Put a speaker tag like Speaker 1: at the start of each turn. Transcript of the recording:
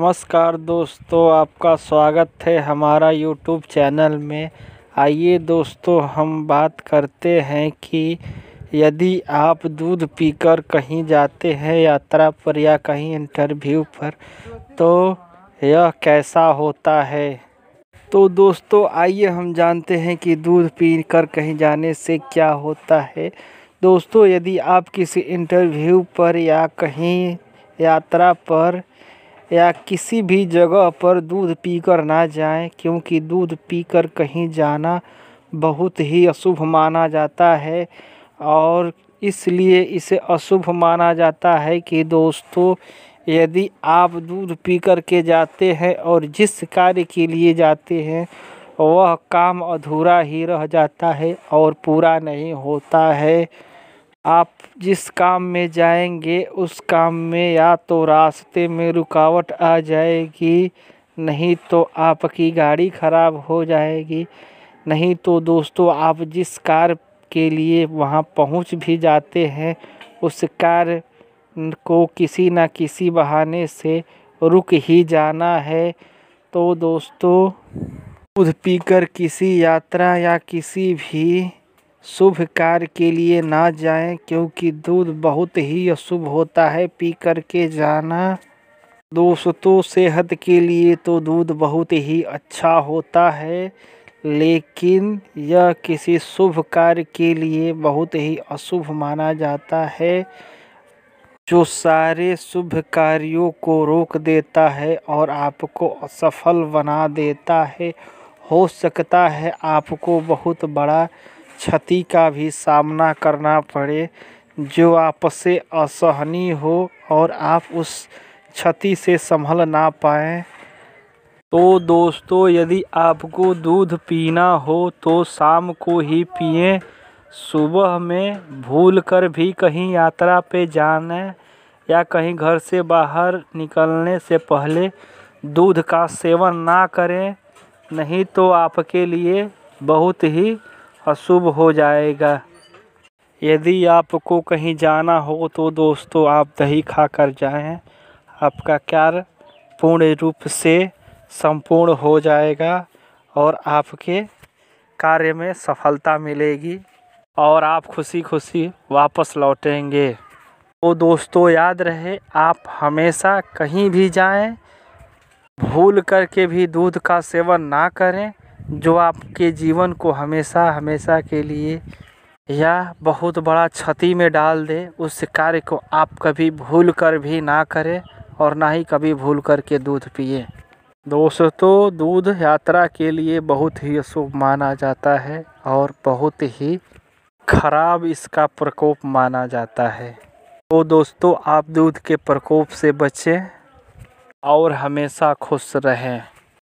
Speaker 1: नमस्कार दोस्तों आपका स्वागत है हमारा यूट्यूब चैनल में आइए दोस्तों हम बात करते हैं कि यदि आप दूध पीकर कहीं जाते हैं यात्रा पर या कहीं इंटरव्यू पर तो यह कैसा होता है तो दोस्तों आइए हम जानते हैं कि दूध पी कर कहीं जाने से क्या होता है दोस्तों यदि आप किसी इंटरव्यू पर या कहीं यात्रा पर या किसी भी जगह पर दूध पीकर ना जाएं क्योंकि दूध पीकर कहीं जाना बहुत ही अशुभ माना जाता है और इसलिए इसे अशुभ माना जाता है कि दोस्तों यदि आप दूध पी कर के जाते हैं और जिस कार्य के लिए जाते हैं वह काम अधूरा ही रह जाता है और पूरा नहीं होता है आप जिस काम में जाएंगे उस काम में या तो रास्ते में रुकावट आ जाएगी नहीं तो आपकी गाड़ी ख़राब हो जाएगी नहीं तो दोस्तों आप जिस कार के लिए वहाँ पहुँच भी जाते हैं उस कार को किसी ना किसी बहाने से रुक ही जाना है तो दोस्तों खुद पीकर किसी यात्रा या किसी भी शुभ कार्य के लिए ना जाएं क्योंकि दूध बहुत ही अशुभ होता है पी करके जाना दोस्तों सेहत के लिए तो दूध बहुत ही अच्छा होता है लेकिन यह किसी शुभ कार्य के लिए बहुत ही अशुभ माना जाता है जो सारे शुभ कार्यों को रोक देता है और आपको असफल बना देता है हो सकता है आपको बहुत बड़ा क्षति का भी सामना करना पड़े जो आपसे असहनीय हो और आप उस क्षति से संभल ना पाए तो दोस्तों यदि आपको दूध पीना हो तो शाम को ही पिए सुबह में भूल कर भी कहीं यात्रा पे जाने या कहीं घर से बाहर निकलने से पहले दूध का सेवन ना करें नहीं तो आपके लिए बहुत ही अशुभ हो जाएगा यदि आपको कहीं जाना हो तो दोस्तों आप दही खा कर जाएँ आपका कार्य पूर्ण रूप से संपूर्ण हो जाएगा और आपके कार्य में सफलता मिलेगी और आप खुशी खुशी वापस लौटेंगे तो दोस्तों याद रहे आप हमेशा कहीं भी जाएं भूल करके भी दूध का सेवन ना करें जो आपके जीवन को हमेशा हमेशा के लिए या बहुत बड़ा क्षति में डाल दे उस कार्य को आप कभी भूल कर भी ना करें और ना ही कभी भूल कर के दूध पिए दोस्तों दूध यात्रा के लिए बहुत ही अशुभ माना जाता है और बहुत ही खराब इसका प्रकोप माना जाता है तो दोस्तों आप दूध के प्रकोप से बचें और हमेशा खुश रहें